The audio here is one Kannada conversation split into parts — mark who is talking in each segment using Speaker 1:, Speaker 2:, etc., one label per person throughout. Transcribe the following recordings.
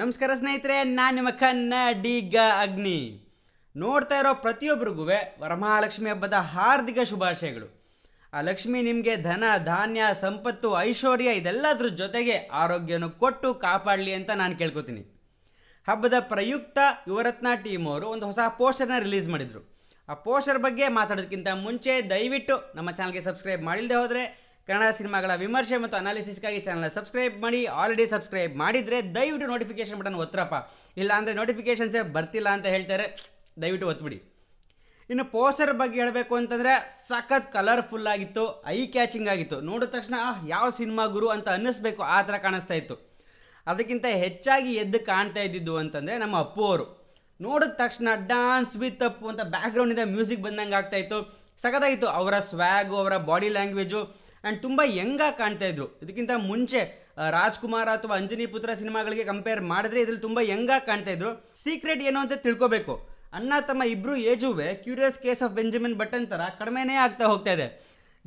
Speaker 1: ನಮಸ್ಕಾರ ಸ್ನೇಹಿತರೆ ನಾನು ನಿಮ್ಮ ಕನ್ನಡಿಗ ಅಗ್ನಿ ನೋಡ್ತಾ ಇರೋ ಪ್ರತಿಯೊಬ್ಬರಿಗೂ ವರಮಹಾಲಕ್ಷ್ಮಿ ಹಬ್ಬದ ಹಾರ್ದಿಕ ಶುಭಾಶಯಗಳು ಆ ಲಕ್ಷ್ಮಿ ನಿಮಗೆ ಧನ ಧಾನ್ಯ ಸಂಪತ್ತು ಐಶ್ವರ್ಯ ಇದೆಲ್ಲದರ ಜೊತೆಗೆ ಆರೋಗ್ಯವನ್ನು ಕೊಟ್ಟು ಕಾಪಾಡಲಿ ಅಂತ ನಾನು ಕೇಳ್ಕೊತೀನಿ ಹಬ್ಬದ ಪ್ರಯುಕ್ತ ಯುವರತ್ನ ಟೀಮ್ ಅವರು ಒಂದು ಹೊಸ ಪೋಸ್ಟರ್ನ ರಿಲೀಸ್ ಮಾಡಿದರು ಆ ಪೋಸ್ಟರ್ ಬಗ್ಗೆ ಮಾತಾಡೋದಕ್ಕಿಂತ ಮುಂಚೆ ದಯವಿಟ್ಟು ನಮ್ಮ ಚಾನಲ್ಗೆ ಸಬ್ಸ್ಕ್ರೈಬ್ ಮಾಡಿಲ್ಲದೆ ಹೋದರೆ ಕನ್ನಡ ಸಿನಿಮಾಗಳ ವಿಮರ್ಶೆ ಮತ್ತು ಅನಾಲಿಸಿಸ್ಗಾಗಿ ಚಾನಲ್ನ ಸಬ್ಸ್ಕ್ರೈಬ್ ಮಾಡಿ ಆಲ್ರೆಡಿ ಸಬ್ಸ್ಕ್ರೈಬ್ ಮಾಡಿದರೆ ದಯವಿಟ್ಟು ನೋಟಿಫಿಕೇಷನ್ ಬಟನ್ ಒತ್ತರಪ್ಪ ಇಲ್ಲಾಂದರೆ ನೋಟಿಫಿಕೇಷನ್ಸೇ ಬರ್ತಿಲ್ಲ ಅಂತ ಹೇಳ್ತಾರೆ ದಯವಿಟ್ಟು ಒತ್ಬಿಡಿ ಇನ್ನು ಪೋಸ್ಟರ್ ಬಗ್ಗೆ ಹೇಳಬೇಕು ಅಂತಂದರೆ ಸಖತ್ ಕಲರ್ಫುಲ್ ಆಗಿತ್ತು ಐ ಕ್ಯಾಚಿಂಗ್ ಆಗಿತ್ತು ನೋಡಿದ ತಕ್ಷಣ ಯಾವ ಸಿನಿಮಾ ಗುರು ಅಂತ ಅನ್ನಿಸ್ಬೇಕು ಆ ಥರ ಕಾಣಿಸ್ತಾ ಇತ್ತು ಅದಕ್ಕಿಂತ ಹೆಚ್ಚಾಗಿ ಎದ್ದು ಕಾಣ್ತಾ ಇದ್ದಿದ್ದು ಅಂತಂದರೆ ನಮ್ಮ ಅಪ್ಪು ಅವರು ನೋಡಿದ ತಕ್ಷಣ ಡ್ಯಾನ್ಸ್ ವಿತ್ ಅಪ್ಪು ಅಂತ ಬ್ಯಾಕ್ಗ್ರೌಂಡಿಂದ ಮ್ಯೂಸಿಕ್ ಬಂದಂಗೆ ಆಗ್ತಾಯಿತ್ತು ಸಖತ್ತಾಗಿತ್ತು ಅವರ ಸ್ವ್ಯಾಗು ಅವರ ಬಾಡಿ ಲ್ಯಾಂಗ್ವೇಜು ಆ್ಯಂಡ್ ತುಂಬ ಯಂಗಾಗಿ ಕಾಣ್ತಾ ಇದ್ರು ಇದಕ್ಕಿಂತ ಮುಂಚೆ ರಾಜ್ಕುಮಾರ್ ಅಥವಾ ಅಂಜನಿ ಪುತ್ರ ಸಿನಿಮಾಗಳಿಗೆ ಕಂಪೇರ್ ಮಾಡಿದ್ರೆ ಇದ್ರಲ್ಲಿ ತುಂಬ ಯಂಗಾಗಿ ಕಾಣ್ತಾ ಇದ್ರು ಸೀಕ್ರೆಟ್ ಏನು ಅಂತ ತಿಳ್ಕೊಬೇಕು ಅಣ್ಣ ತಮ್ಮ ಇಬ್ಬರು ಏಜುವೆ curious case of Benjamin Button ಥರ ಕಡಿಮೆನೇ ಆಗ್ತಾ ಹೋಗ್ತಾ ಇದೆ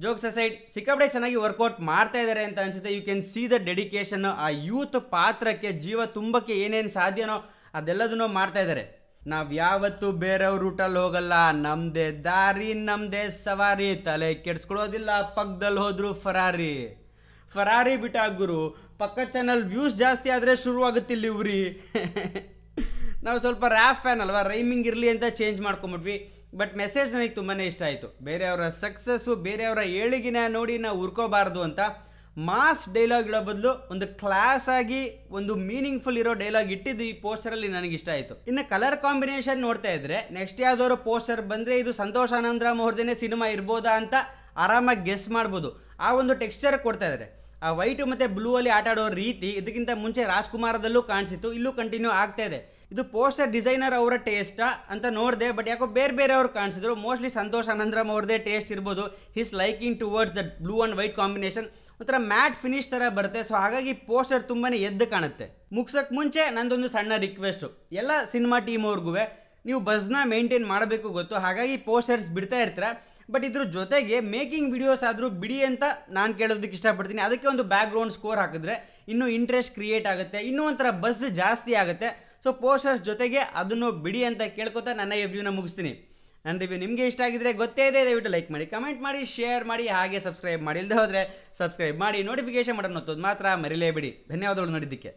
Speaker 1: ಜೋಗ್ ಸೊಸೈಟ್ ಸಿಕ್ಕಾಪಡೆ ಚೆನ್ನಾಗಿ ವರ್ಕೌಟ್ ಮಾಡ್ತಾ ಇದ್ದಾರೆ ಅಂತ ಅನಿಸುತ್ತೆ you can see the dedication ಆ ಯೂತ್ ಪಾತ್ರಕ್ಕೆ ಜೀವ ತುಂಬಕ್ಕೆ ಏನೇನು ಸಾಧ್ಯನೋ ಅದೆಲ್ಲದನ್ನೂ ಮಾಡ್ತಾ ಇದ್ದಾರೆ ನಾವು ಯಾವತ್ತೂ ಬೇರೆಯವ್ರ ರೂಟಲ್ಲಿ ಹೋಗಲ್ಲ ನಮ್ದೇ ದಾರಿ ನಮ್ದೇ ಸವಾರಿ ತಲೆ ಕೆಡ್ಸ್ಕೊಳೋದಿಲ್ಲ ಪಕ್ಕದಲ್ಲಿ ಹೋದ್ರು ಫರಾರಿ ಫರಾರಿ ಬಿಟ್ಟಾಗ ಗುರು ಪಕ್ಕ ಚಾನಲ್ ವ್ಯೂಸ್ ಜಾಸ್ತಿ ಆದರೆ ಶುರುವಾಗುತ್ತಿಲ್ಲ ಇವ್ರಿ ನಾವು ಸ್ವಲ್ಪ ರ್ಯಾಪ್ ಫ್ಯಾನ್ ಅಲ್ವಾ ರೈಮಿಂಗ್ ಇರಲಿ ಅಂತ ಚೇಂಜ್ ಮಾಡ್ಕೊಂಬಿಟ್ವಿ ಬಟ್ ಮೆಸೇಜ್ ನನಗೆ ತುಂಬಾ ಇಷ್ಟ ಆಯಿತು ಬೇರೆಯವರ ಸಕ್ಸಸ್ಸು ಬೇರೆಯವರ ಏಳಿಗೆನ ನೋಡಿ ನಾವು ಉರ್ಕೋಬಾರ್ದು ಅಂತ ಮಾಸ್ ಡೈಲಾಗ್ ಡೈಲಾಗ್ಗಳ ಬದಲು ಒಂದು ಕ್ಲಾಸ್ ಆಗಿ ಒಂದು ಮೀನಿಂಗ್ಫುಲ್ ಇರೋ ಡೈಲಾಗ್ ಇಟ್ಟಿದ್ದು ಈ ಪೋಸ್ಟರಲ್ಲಿ ನನಗೆ ಇಷ್ಟ ಆಯಿತು ಇನ್ನು ಕಲರ್ ಕಾಂಬಿನೇಷನ್ ನೋಡ್ತಾ ಇದ್ರೆ ನೆಕ್ಸ್ಟ್ ಯಾವ್ದಾದ್ರು ಪೋಸ್ಟರ್ ಬಂದರೆ ಇದು ಸಂತೋಷ್ ಆನಂದರಾಮ್ ಸಿನಿಮಾ ಇರ್ಬೋದಾ ಅಂತ ಆರಾಮಾಗಿ ಗೆಸ್ ಮಾಡ್ಬೋದು ಆ ಒಂದು ಟೆಕ್ಸ್ಚರ್ ಕೊಡ್ತಾ ಇದ್ದಾರೆ ಆ ವೈಟ್ ಮತ್ತು ಬ್ಲೂ ಅಲ್ಲಿ ಆಟ ಆಡೋ ರೀತಿ ಇದಕ್ಕಿಂತ ಮುಂಚೆ ರಾಜ್ಕುಮಾರದಲ್ಲೂ ಕಾಣಿಸಿತು ಇಲ್ಲೂ ಕಂಟಿನ್ಯೂ ಆಗ್ತಾ ಇದೆ ಇದು ಪೋಸ್ಟರ್ ಡಿಸೈನರ್ ಅವರ ಟೇಸ್ಟ್ ಅಂತ ನೋಡಿದೆ ಬಟ್ ಯಾಕೋ ಬೇರೆ ಬೇರೆ ಅವ್ರು ಕಾಣಿಸಿದ್ರು ಮೋಸ್ಟ್ಲಿ ಸಂತೋಷ್ ಆನಂದರಾಮ್ ಅವ್ರದ್ದೇ ಟೇಸ್ಟ್ ಇರ್ಬೋದು his liking towards that blue and white combination ಒಂಥರ ಮ್ಯಾಟ್ ಫಿನಿಶ್ ಥರ ಬರುತ್ತೆ ಸೊ ಹಾಗಾಗಿ ಪೋಸ್ಟರ್ ತುಂಬಾ ಎದ್ದು ಕಾಣುತ್ತೆ ಮುಗ್ಸೋಕ್ಕೆ ಮುಂಚೆ ನಂದೊಂದು ಸಣ್ಣ ರಿಕ್ವೆಸ್ಟು ಎಲ್ಲ ಸಿನಿಮಾ ಟೀಮ್ ಅವ್ರಿಗೂ ನೀವು ಬಸ್ನ ಮೇಂಟೈನ್ ಮಾಡಬೇಕು ಗೊತ್ತು ಹಾಗಾಗಿ ಪೋಸ್ಟರ್ಸ್ ಬಿಡ್ತಾ ಇರ್ತೀರ ಬಟ್ ಇದ್ರ ಜೊತೆಗೆ ಮೇಕಿಂಗ್ ವಿಡಿಯೋಸ್ ಆದರೂ ಬಿಡಿ ಅಂತ ನಾನು ಕೇಳೋದಕ್ಕೆ ಇಷ್ಟಪಡ್ತೀನಿ ಅದಕ್ಕೆ ಒಂದು ಬ್ಯಾಕ್ ಗ್ರೌಂಡ್ ಸ್ಕೋರ್ ಹಾಕಿದ್ರೆ ಇನ್ನೂ ಇಂಟ್ರೆಸ್ಟ್ ಕ್ರಿಯೇಟ್ ಆಗುತ್ತೆ ಇನ್ನೂ ಒಂಥರ ಬಸ್ ಜಾಸ್ತಿ ಆಗುತ್ತೆ ಸೊ ಪೋಸ್ಟರ್ಸ್ ಜೊತೆಗೆ ಅದನ್ನು ಬಿಡಿ ಅಂತ ಕೇಳ್ಕೊತಾ ನನ್ನ ಈ ವ್ಯೂನ ಮುಗಿಸ್ತೀನಿ ನನ್ನ ರಿವ್ಯೂ ನಿಮಗೆ ಇಷ್ಟ ಆಗಿದ್ರೆ ಗೊತ್ತೇ ಇದೆ ದಯವಿಟ್ಟು ಲೈಕ್ ಮಾಡಿ ಕಮೆಂಟ್ ಮಾಡಿ ಶೇರ್ ಮಾಡಿ ಹಾಗೆ ಸಬ್ಸ್ಕ್ರೈಬ್ ಮಾಡಿ ಇಲ್ಲದೆ ಹೋದರೆ ಸಬ್ಸ್ಕ್ರೈಬ್ ಮಾಡಿ ನೋಟಿಫಿಕೇಷನ್ ಮಾಡೋಣ ಹೊತ್ತೋದು ಮಾತ್ರ ಮರಿಲೇಬೇಡಿ ಧನ್ಯವಾದಗಳು ನೋಡಿದ್ದಕ್ಕೆ